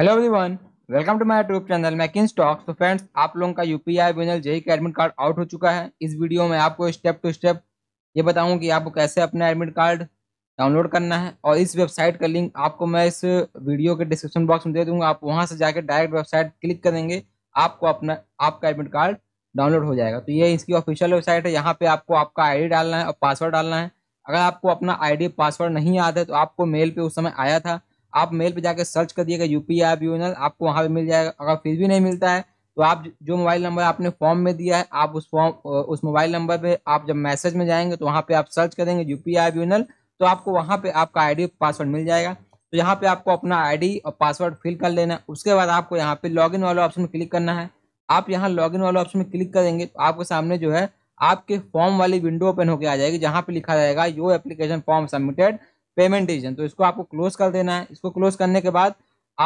hello everyone welcome to my YouTube channel kin stocks तो friends आप लोगों का यू पी आई बिनल जेई का एडमिट कार्ड आउट हो चुका है इस वीडियो में आपको स्टेप टू स्टेप ये बताऊं कि आपको कैसे अपना एडमिट कार्ड डाउनलोड करना है और इस वेबसाइट का लिंक आपको मैं इस वीडियो के डिस्क्रिप्शन बॉक्स में दे दूंगा आप वहाँ से जाकर डायरेक्ट वेबसाइट क्लिक करेंगे आपको अपना आपका एडमिट कार्ड डाउनलोड हो जाएगा तो ये इसकी ऑफिशियल वेबसाइट है यहाँ पर आपको आपका आई डालना है और पासवर्ड डालना है अगर आपको अपना आई पासवर्ड नहीं याद है तो आपको मेल पर उस समय आया था आप मेल पे जाकर सर्च कर दिएगा यूपी आई यूएनएल आपको वहाँ पे मिल जाएगा अगर फिर भी नहीं मिलता है तो आप जो मोबाइल नंबर आपने फॉर्म में दिया है आप उस फॉर्म उस मोबाइल नंबर पे आप जब मैसेज में जाएंगे तो वहाँ पे आप सर्च करेंगे यूपी पी यूएनएल तो आपको वहाँ पे आपका आईडी पासवर्ड मिल जाएगा तो यहाँ पे आपको अपना आईडी और पासवर्ड फिल कर लेना है उसके बाद आपको यहाँ पे लॉगिन वाला ऑप्शन में क्लिक करना है आप यहाँ लॉगिन वाला ऑप्शन में क्लिक करेंगे तो आपके सामने जो है आपके फॉर्म वाली विंडो ओपन होकर आ जाएगी जहाँ पे लिखा जाएगा your application form submitted payment decision तो इसको आपको क्लोज कर देना है इसको क्लोज करने के बाद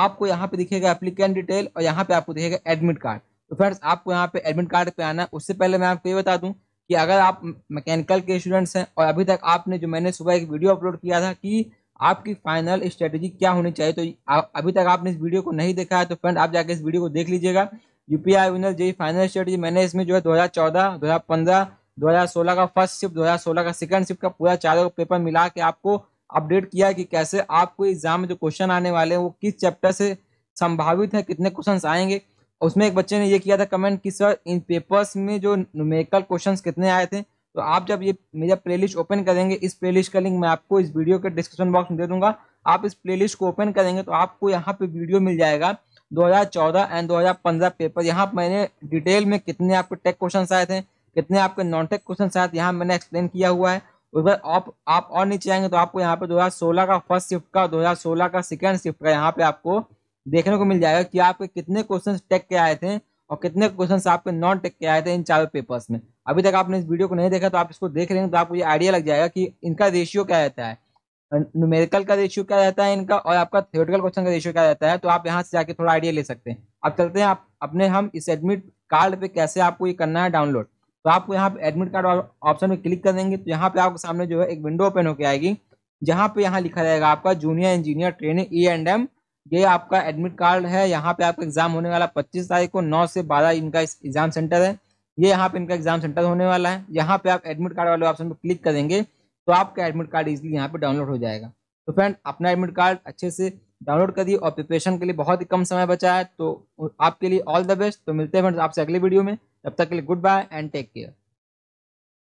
आपको यहाँ पे दिखेगा एप्लीकेंट डिटेल और यहाँ पे आपको दिखेगा एडमिट कार्ड तो फ्रेंड्स आपको यहाँ पे एडमिट कार्ड पे आना है उससे पहले मैं आपको ये बता दूँ कि अगर आप मैकेनिकल के स्टूडेंट्स हैं और अभी तक आपने जो मैंने सुबह एक वीडियो अपलोड किया था कि आपकी फाइनल स्ट्रेटेजी क्या होनी चाहिए तो अभी तक आपने इस वीडियो को नहीं देखा है तो फ्रेंड आप जाकर इस वीडियो को देख लीजिएगा यू पी आई विनर जी फाइनल स्ट्रेटेजी मैंने इसमें जो है दो दो हज़ार हज़ार चौदह पंद्रह दो हज़ार सोलह का फर्स्ट शिफ्ट दो हज़ार सोलह का सेकंड शिफ्ट का पूरा चारों पेपर मिला के आपको अपडेट किया है कि कैसे आपको एग्जाम में जो क्वेश्चन आने वाले हैं वो किस चैप्टर से संभावित है कितने क्वेश्चन आएंगे उसमें एक बच्चे ने ये किया था कमेंट कि सर इन पेपर्स में जो न्यूमेरिकल क्वेश्चंस कितने आए थे तो आप जब ये मेरा प्लेलिस्ट ओपन करेंगे इस प्लेलिस्ट का लिंक मैं आपको इस वीडियो के डिस्क्रिप्शन बॉक्स में दे दूंगा आप इस प्लेलिस्ट को ओपन करेंगे तो आपको यहाँ पे वीडियो मिल जाएगा 2014 एंड 2015 पेपर यहाँ मैंने डिटेल में कितने आपके टेक क्वेश्चन आए थे कितने आपके नॉन टेक क्वेश्चन आए थे यहाँ मैंने एक्सप्लेन किया हुआ है उसके बाद आप आप और नीचे आएंगे तो आपको यहाँ पे 2016 का फर्स्ट शिफ्ट का 2016 का सेकेंड शिफ्ट का यहाँ पे आपको देखने को मिल जाएगा कि आपके कितने क्वेश्चन टेक के आए थे और कितने क्वेश्चन आपके नॉन टेक के आए थे इन चारों पेपर्स में अभी तक आपने इस वीडियो को नहीं देखा तो आप इसको देख रहे हैं तो आपको ये आइडिया लग जाएगा कि इनका रेशियो क्या रहता है न्यूमेरिकल का रेशियो क्या रहता है इनका और आपका थियोटिकल क्वेश्चन का रेशियो क्या रहता है तो आप यहाँ से जाके थोड़ा आइडिया ले सकते हैं अब चलते हैं आप अपने हम इस एडमिट कार्ड पर कैसे आपको ये करना है डाउनलोड तो आपको यहाँ पे एडमिट कार्ड ऑप्शन में क्लिक कर देंगे तो यहाँ पे आपके सामने जो है एक विंडो ओपन होकर आएगी जहाँ पे यहाँ लिखा जाएगा आपका junior engineer training E and M ये आपका एडमिट कार्ड है यहाँ पे आपका एग्जाम होने वाला पच्चीस तारीख को नौ से बारह इनका एग्जाम सेंटर है ये यहाँ पे इनका एग्जाम सेंटर होने वाला है यहाँ पे आप एडमिट कार्ड वाले ऑप्शन पर क्लिक करेंगे तो आपका एडमिट कार्ड इजिली यहाँ पे डाउनलोड हो जाएगा तो फ्रेंड अपना एडमिट कार्ड अच्छे से डाउनलोड कर दिए और प्रिपरेशन के लिए बहुत ही कम समय बचा है तो आपके लिए ऑल द बेस्ट तो मिलते हैं फ्रेंड्स आपसे अगले वीडियो में तब तक के लिए goodbye and take care